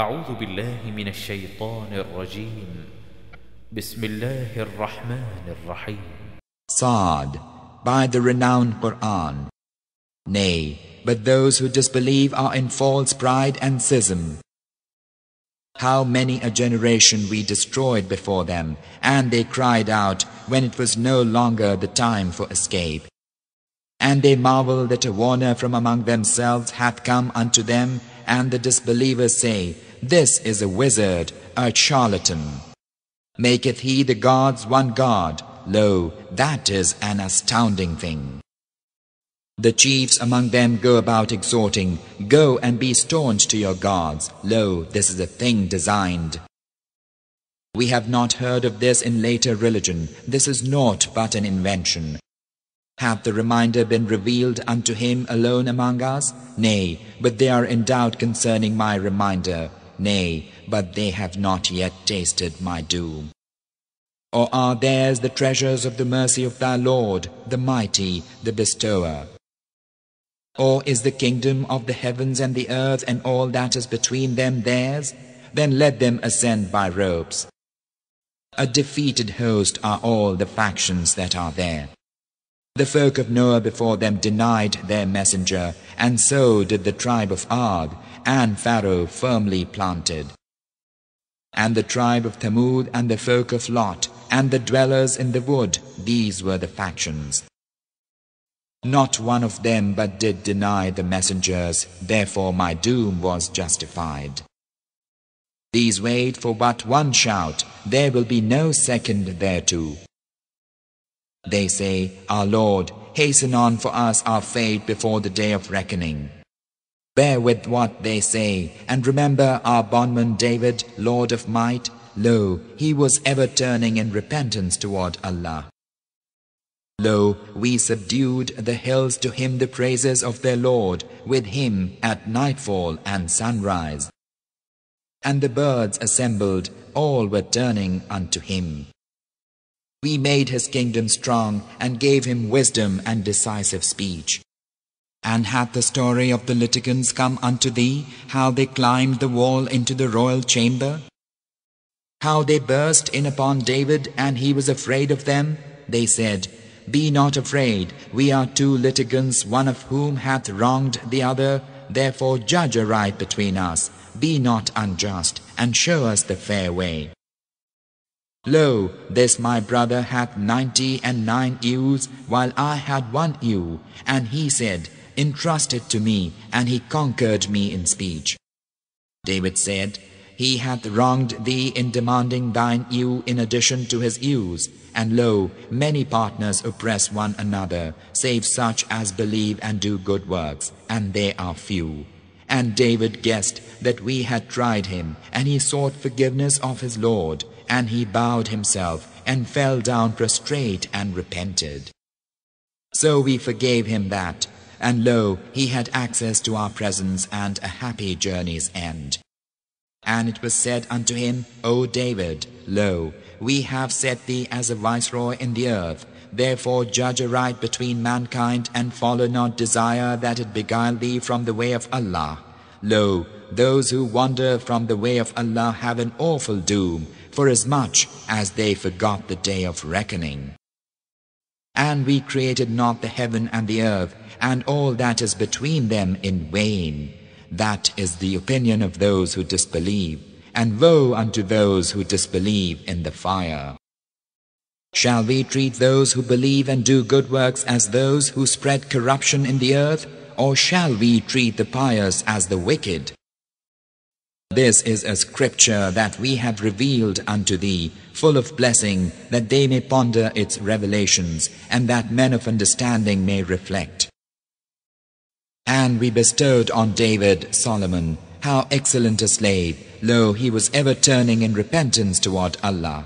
أعوذ بالله من الشيطان الرجيم بسم الله الرحمن الرحيم sa by the renowned Quran. Nay, but those who disbelieve are in false pride and schism. How many a generation we destroyed before them, and they cried out when it was no longer the time for escape. And they marveled that a warner from among themselves hath come unto them, and the disbelievers say, this is a wizard, a charlatan. Maketh he the gods one god? Lo, that is an astounding thing. The chiefs among them go about exhorting, Go and be staunch to your gods. Lo, this is a thing designed. We have not heard of this in later religion. This is naught but an invention. Hath the reminder been revealed unto him alone among us? Nay, but they are in doubt concerning my reminder. Nay, but they have not yet tasted my doom. Or are theirs the treasures of the mercy of thy Lord, the mighty, the bestower? Or is the kingdom of the heavens and the earth and all that is between them theirs? Then let them ascend by ropes. A defeated host are all the factions that are there. The folk of Noah before them denied their messenger, and so did the tribe of Ar and Pharaoh firmly planted. And the tribe of Thamud and the folk of Lot and the dwellers in the wood, these were the factions. Not one of them but did deny the messengers, therefore my doom was justified. These wait for but one shout, there will be no second thereto. They say, Our Lord, hasten on for us our fate before the day of reckoning. Bear with what they say, and remember our bondman David, Lord of might. Lo, he was ever turning in repentance toward Allah. Lo, we subdued the hills to him the praises of their Lord, with him at nightfall and sunrise. And the birds assembled, all were turning unto him. We made his kingdom strong, and gave him wisdom and decisive speech. And hath the story of the litigants come unto thee, how they climbed the wall into the royal chamber? How they burst in upon David, and he was afraid of them? They said, Be not afraid, we are two litigants, one of whom hath wronged the other. Therefore judge aright between us. Be not unjust, and show us the fair way. Lo, this my brother hath ninety and nine ewes, while I had one ewe. And he said, entrusted to me, and he conquered me in speech. David said, He hath wronged thee in demanding thine ewe in addition to his ewes. And lo, many partners oppress one another, save such as believe and do good works, and they are few. And David guessed that we had tried him, and he sought forgiveness of his Lord, and he bowed himself, and fell down prostrate and repented. So we forgave him that, and lo, he had access to our presence and a happy journey's end. And it was said unto him, O David, lo, we have set thee as a viceroy in the earth. Therefore judge aright between mankind, and follow not desire that it beguile thee from the way of Allah. Lo, those who wander from the way of Allah have an awful doom, forasmuch as they forgot the day of reckoning. And we created not the heaven and the earth, and all that is between them in vain. That is the opinion of those who disbelieve, and woe unto those who disbelieve in the fire. Shall we treat those who believe and do good works as those who spread corruption in the earth, or shall we treat the pious as the wicked? This is a scripture that we have revealed unto thee, full of blessing, that they may ponder its revelations, and that men of understanding may reflect. And we bestowed on David, Solomon, how excellent a slave, lo, he was ever turning in repentance toward Allah.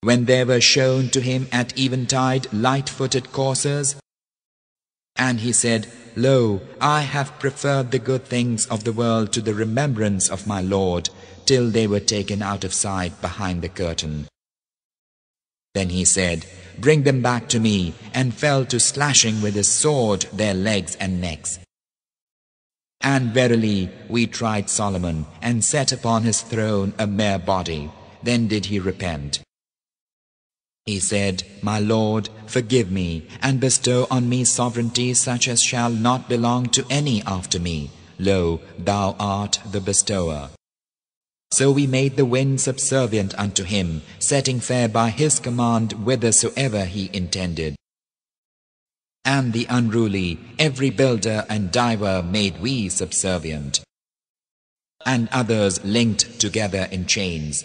When there were shown to him at eventide light-footed coursers, and he said, Lo, I have preferred the good things of the world to the remembrance of my Lord, till they were taken out of sight behind the curtain. Then he said, Bring them back to me, and fell to slashing with his sword their legs and necks. And verily, we tried Solomon, and set upon his throne a mere body. Then did he repent. He said, My Lord, forgive me, and bestow on me sovereignty such as shall not belong to any after me. Lo, thou art the bestower. So we made the wind subservient unto him, setting fair by his command whithersoever he intended. And the unruly, every builder and diver made we subservient, and others linked together in chains,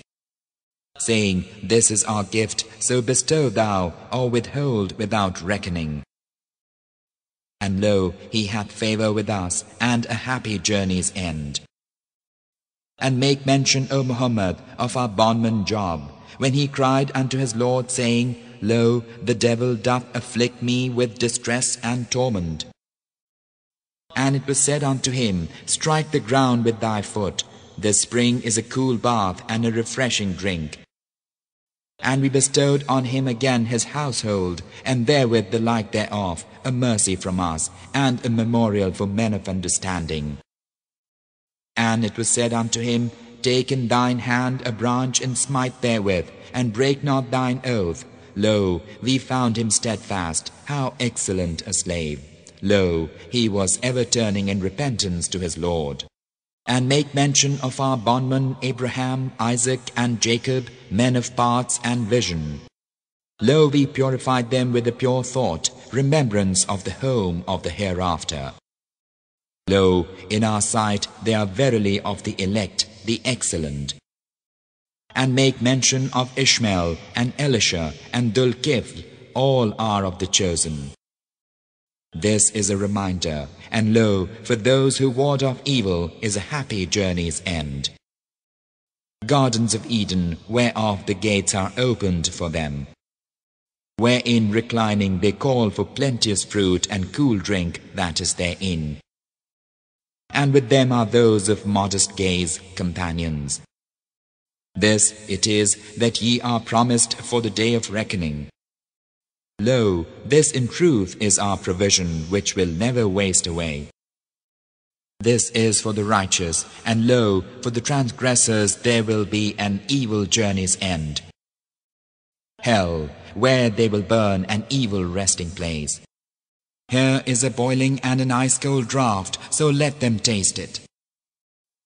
saying, This is our gift, so bestow thou, or withhold without reckoning. And lo, he hath favour with us, and a happy journey's end. And make mention, O Muhammad, of our bondman Job, when he cried unto his Lord, saying, Lo, the devil doth afflict me with distress and torment. And it was said unto him, Strike the ground with thy foot. The spring is a cool bath and a refreshing drink. And we bestowed on him again his household, and therewith the like thereof, a mercy from us, and a memorial for men of understanding. And it was said unto him, Take in thine hand a branch and smite therewith, and break not thine oath. Lo, we found him steadfast, how excellent a slave. Lo, he was ever turning in repentance to his Lord. And make mention of our bondmen Abraham, Isaac, and Jacob, men of parts and vision. Lo, we purified them with a pure thought, remembrance of the home of the hereafter. Lo, in our sight they are verily of the elect, the excellent. And make mention of Ishmael and Elisha and Dulkifl, all are of the chosen. This is a reminder, and lo, for those who ward off evil is a happy journey's end. Gardens of Eden, whereof the gates are opened for them, wherein reclining they call for plenteous fruit and cool drink that is therein and with them are those of modest gaze companions. This it is that ye are promised for the day of reckoning. Lo, this in truth is our provision which will never waste away. This is for the righteous, and lo, for the transgressors there will be an evil journey's end. Hell, where they will burn an evil resting place. Here is a boiling and an ice cold draught, so let them taste it.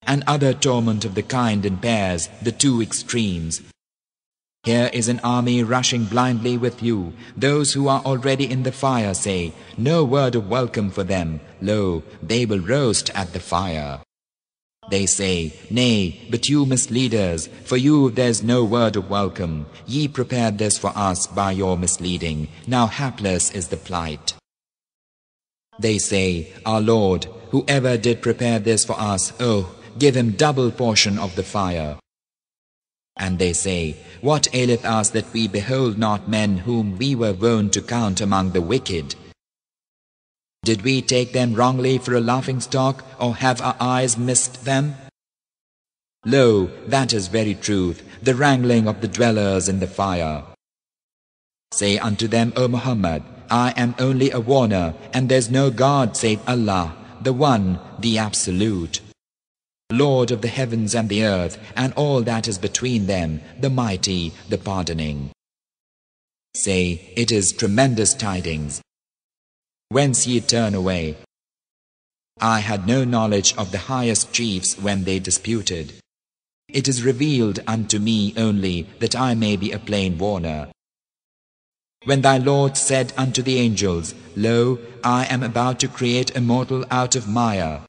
And other torment of the kind in pairs, the two extremes. Here is an army rushing blindly with you. Those who are already in the fire say, No word of welcome for them. Lo, they will roast at the fire. They say, Nay, but you misleaders, for you there's no word of welcome. Ye prepared this for us by your misleading. Now hapless is the plight. They say, Our Lord, whoever did prepare this for us, oh, give him double portion of the fire. And they say, What aileth us that we behold not men whom we were wont to count among the wicked? Did we take them wrongly for a laughing stock, or have our eyes missed them? Lo, that is very truth, the wrangling of the dwellers in the fire. Say unto them, O Muhammad, I am only a warner, and there's no God save Allah, the One, the Absolute. Lord of the heavens and the earth, and all that is between them, the mighty, the pardoning. Say, it is tremendous tidings. Whence ye turn away. I had no knowledge of the highest chiefs when they disputed. It is revealed unto me only that I may be a plain warner. When thy Lord said unto the angels, Lo, I am about to create a mortal out of mire.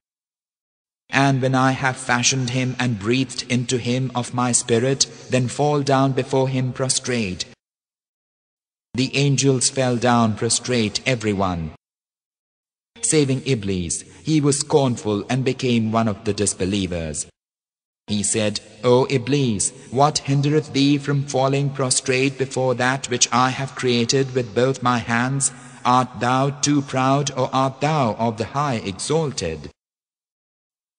And when I have fashioned him and breathed into him of my spirit, then fall down before him prostrate. The angels fell down prostrate, every one, Saving Iblis, he was scornful and became one of the disbelievers. He said, O Iblis, what hindereth thee from falling prostrate before that which I have created with both my hands? Art thou too proud, or art thou of the high exalted?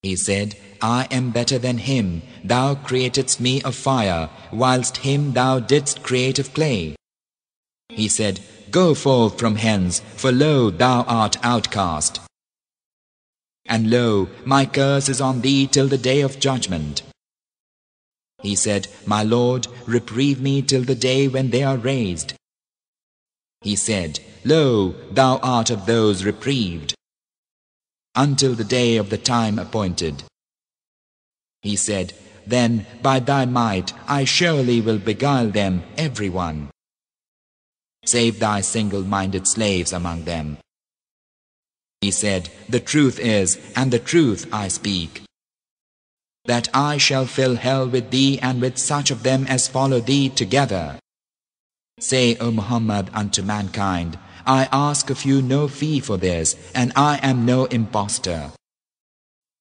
He said, I am better than him. Thou createdst me of fire, whilst him thou didst create of clay. He said, Go forth from hence, for lo, thou art outcast. And lo, my curse is on thee till the day of judgment. He said, My Lord, reprieve me till the day when they are raised. He said, Lo, thou art of those reprieved, until the day of the time appointed. He said, Then by thy might I surely will beguile them, every one, save thy single-minded slaves among them. He said, The truth is, and the truth I speak, that I shall fill hell with thee and with such of them as follow thee together. Say, O Muhammad, unto mankind, I ask of you no fee for this, and I am no impostor.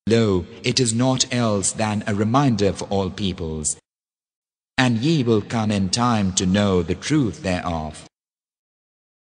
Lo, it is naught else than a reminder for all peoples. And ye will come in time to know the truth thereof.